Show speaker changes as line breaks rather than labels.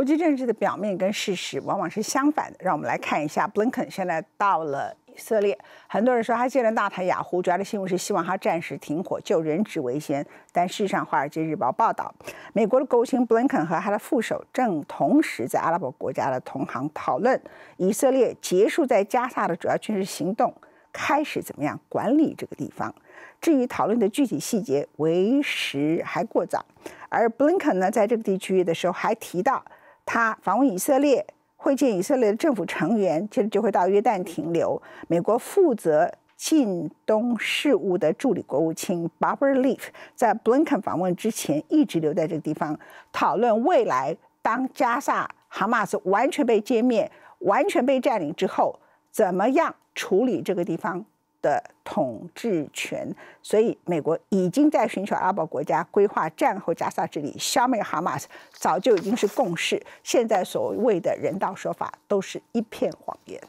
国际政治的表面跟事实往往是相反的。让我们来看一下，Blinken 现在到了以色列，很多人说他见了大台雅虎，主要的新闻是希望他暂时停火，就人质为先。但事实上，《华尔街日报》报道，美国的国务卿 Blinken 和他的副手正同时在阿拉伯国家的同行讨论以色列结束在加沙的主要军事行动，开始怎么样管理这个地方。至于讨论的具体细节，为时还过早。而 Blinken 呢，在这个地区的时候还提到。他访问以色列，会见以色列的政府成员，接着就会到约旦停留。美国负责近东事务的助理国务卿 Barbara Leaf 在 Blinken 访问之前一直留在这个地方，讨论未来当加沙哈马斯完全被歼灭、完全被占领之后，怎么样处理这个地方。的统治权，所以美国已经在寻求阿拉伯国家规划战后加沙治理，消灭哈马斯早就已经是共识。现在所谓的人道说法都是一片谎言。